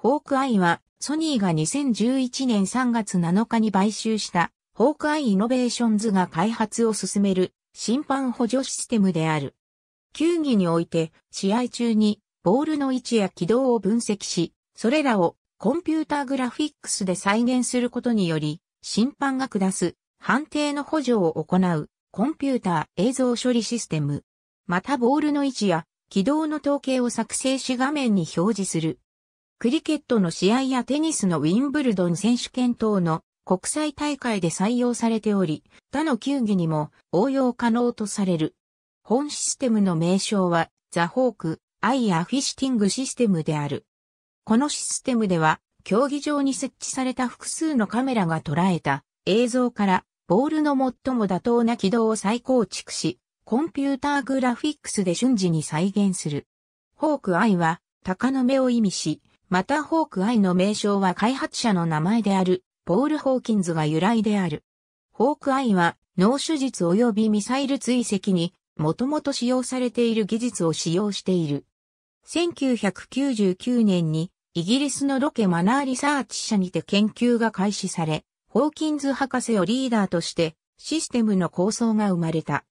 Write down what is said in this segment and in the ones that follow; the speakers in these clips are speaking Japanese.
ホークアイは、ソニーが2011年3月7日に買収した、ホークアイイノベーションズが開発を進める、審判補助システムである。球技において、試合中に、ボールの位置や軌道を分析し、それらをコンピューターグラフィックスで再現することにより、審判が下す判定の補助を行うコンピューター映像処理システム。またボールの位置や軌道の統計を作成し画面に表示するクリケットの試合やテニスのウィンブルドン選手権等の国際大会で採用されており、他の球技にも応用可能とされる。本システムの名称は、ザ・ホーク、アイア・フィシティングシステムである。このシステムでは、競技場に設置された複数のカメラが捉えた映像から、ボールの最も妥当な軌道を再構築し、コンピューターグラフィックスで瞬時に再現する。ホーク・アイは、鷹の目を意味し、またホークアイの名称は開発者の名前である、ポール・ホーキンズが由来である。ホークアイは、脳手術及びミサイル追跡に、もともと使用されている技術を使用している。1999年に、イギリスのロケマナーリサーチ社にて研究が開始され、ホーキンズ博士をリーダーとして、システムの構想が生まれた。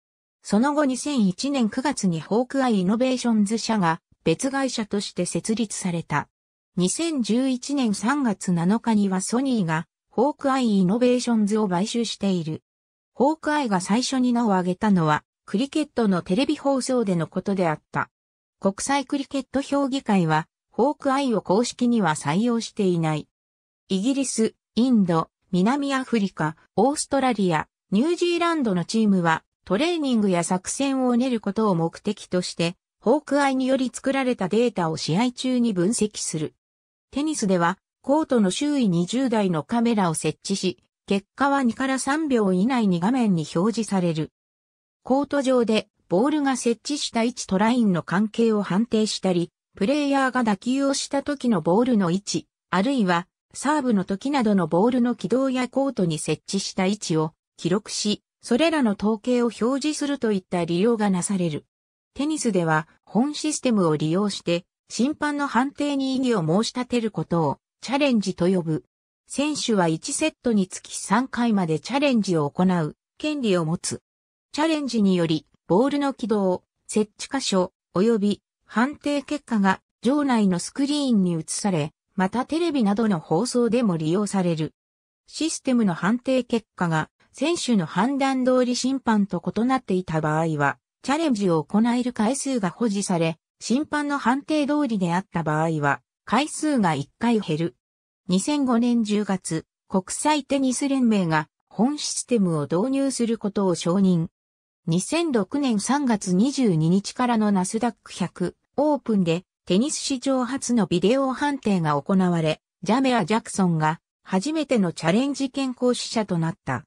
その後2001年9月にホークアイイノベーションズ社が別会社として設立された。2011年3月7日にはソニーがホークアイイノベーションズを買収している。ホークアイが最初に名を挙げたのはクリケットのテレビ放送でのことであった。国際クリケット評議会はホークアイを公式には採用していない。イギリス、インド、南アフリカ、オーストラリア、ニュージーランドのチームはトレーニングや作戦を練ることを目的として、ホークアイにより作られたデータを試合中に分析する。テニスでは、コートの周囲に10台のカメラを設置し、結果は2から3秒以内に画面に表示される。コート上で、ボールが設置した位置とラインの関係を判定したり、プレイヤーが打球をした時のボールの位置、あるいは、サーブの時などのボールの軌道やコートに設置した位置を記録し、それらの統計を表示するといった利用がなされる。テニスでは本システムを利用して審判の判定に異議を申し立てることをチャレンジと呼ぶ。選手は1セットにつき3回までチャレンジを行う権利を持つ。チャレンジにより、ボールの軌道、設置箇所、及び判定結果が場内のスクリーンに移され、またテレビなどの放送でも利用される。システムの判定結果が選手の判断通り審判と異なっていた場合は、チャレンジを行える回数が保持され、審判の判定通りであった場合は、回数が1回減る。2005年10月、国際テニス連盟が本システムを導入することを承認。2006年3月22日からのナスダック100オープンでテニス史上初のビデオ判定が行われ、ジャメア・ジャクソンが初めてのチャレンジ健康死者となった。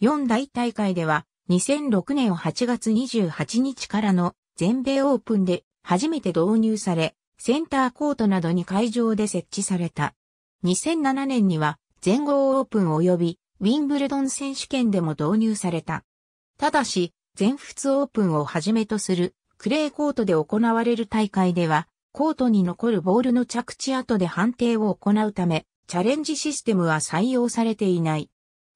4大大会では2006年8月28日からの全米オープンで初めて導入され、センターコートなどに会場で設置された。2007年には全豪オープン及びウィンブルドン選手権でも導入された。ただし、全仏オープンをはじめとするクレーコートで行われる大会では、コートに残るボールの着地後で判定を行うため、チャレンジシステムは採用されていない。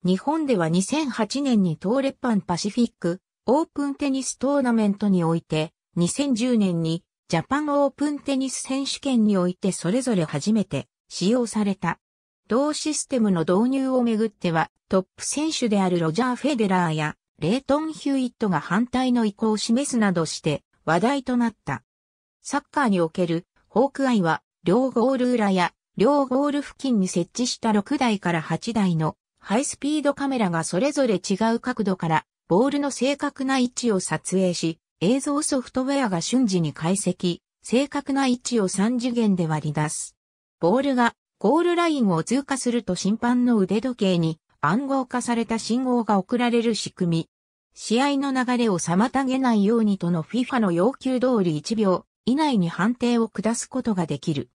日本では2008年に東レッパンパシフィックオープンテニストーナメントにおいて、2010年にジャパンオープンテニス選手権においてそれぞれ初めて使用された。同システムの導入をめぐっては、トップ選手であるロジャー・フェデラーや、レートン・ヒューイットが反対の意向を示すなどして話題となった。サッカーにおけるホークアイは、両ゴール裏や両ゴール付近に設置した6台から8台のハイスピードカメラがそれぞれ違う角度からボールの正確な位置を撮影し、映像ソフトウェアが瞬時に解析、正確な位置を3次元で割り出す。ボールがゴールラインを通過すると審判の腕時計に暗号化された信号が送られる仕組み。試合の流れを妨げないようにとの FIFA の要求通り1秒以内に判定を下すことができる。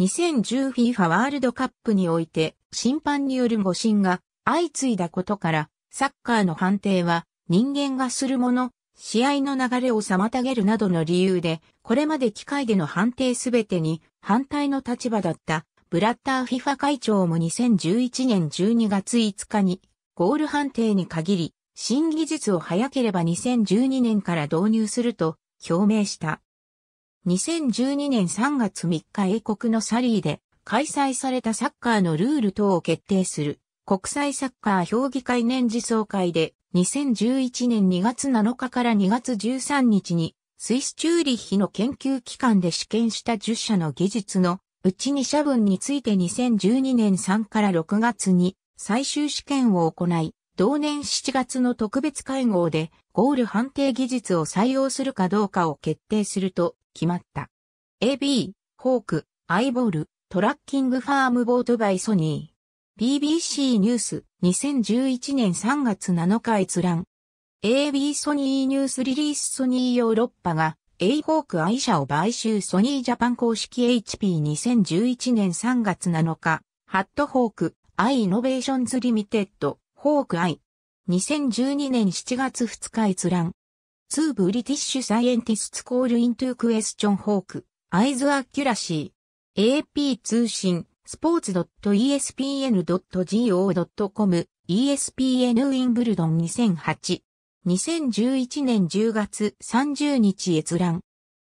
2010FIFA ワールドカップにおいて審判による誤審が相次いだことからサッカーの判定は人間がするもの、試合の流れを妨げるなどの理由で、これまで機械での判定すべてに反対の立場だったブラッター FIFA 会長も2011年12月5日にゴール判定に限り、新技術を早ければ2012年から導入すると表明した。2012年3月3日英国のサリーで開催されたサッカーのルール等を決定する国際サッカー評議会年次総会で2011年2月7日から2月13日にスイスチューリッヒの研究機関で試験した10社の技術のうち2社分について2012年3から6月に最終試験を行い、同年7月の特別会合でゴール判定技術を採用するかどうかを決定すると決まった。AB、ホーク、アイボール、トラッキングファームボートバイソニー。BBC ニュース2011年3月7日閲覧。AB ソニーニュースリリースソニーヨーロッパが A ホーク愛車を買収ソニージャパン公式 HP2011 年3月7日ハットホーク愛イノベーションズリミテッドホーク愛2012年7月2日閲覧ツーブリティッシュサイエンティストコールイントゥクエスチョン・ホーク。アイズ・アキュラシー a AP 通信 sports.espn.go.com ESPN ウィンブルドン2008 2011年10月30日閲覧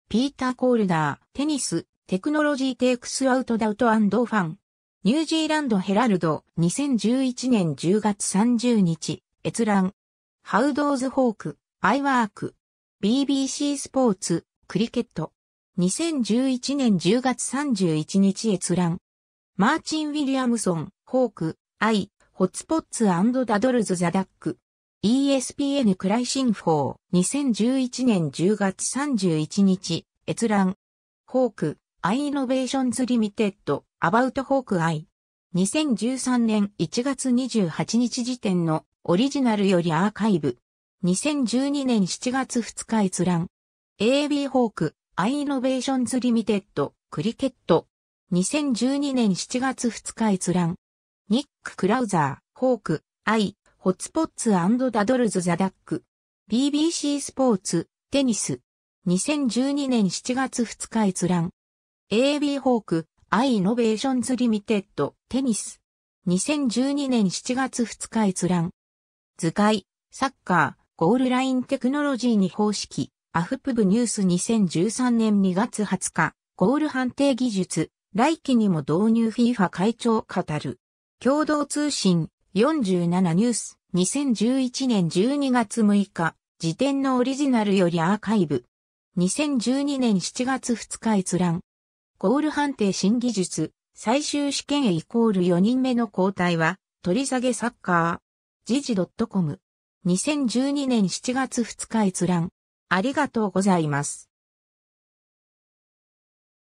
ピーター・コールダー、テニス、テクノロジー・テイクス・アウト・ダウト・アンド・ファンニュージーランド・ヘラルド2011年10月30日閲覧ハウドーズ・ホーク、アイワーク BBC スポーツ、クリケット2011年10月31日閲覧マーチン・ウィリアムソン、ホーク、アイ、ホッツポッツダドルズ・ザ・ダック。ESPN クライシンフォー、2011年10月31日、閲覧。ホーク、アイ・イノベーションズ・リミテッド、アバウト・ホーク・アイ。2013年1月28日時点のオリジナルよりアーカイブ。2012年7月2日閲覧。AB ホーク、アイ・イノベーションズ・リミテッド、クリケット、2012年7月2日閲覧。ニック・クラウザー、ホーク、アイ、ホッツポッツダドルズ・ザ・ダック。BBC スポーツ、テニス。2012年7月2日閲覧。AB ホーク、アイ・イノベーションズ・リミテッド、テニス。2012年7月2日閲覧。図解、サッカー、ゴールラインテクノロジーに方式、アフプブニュース2013年2月20日、ゴール判定技術、来期にも導入 FIFA 会長語る。共同通信47ニュース2011年12月6日時点のオリジナルよりアーカイブ。2012年7月2日閲覧。ゴール判定新技術、最終試験へイコール4人目の交代は、取り下げサッカー。時事 .com。2012年7月2日閲覧。ありがとうございます。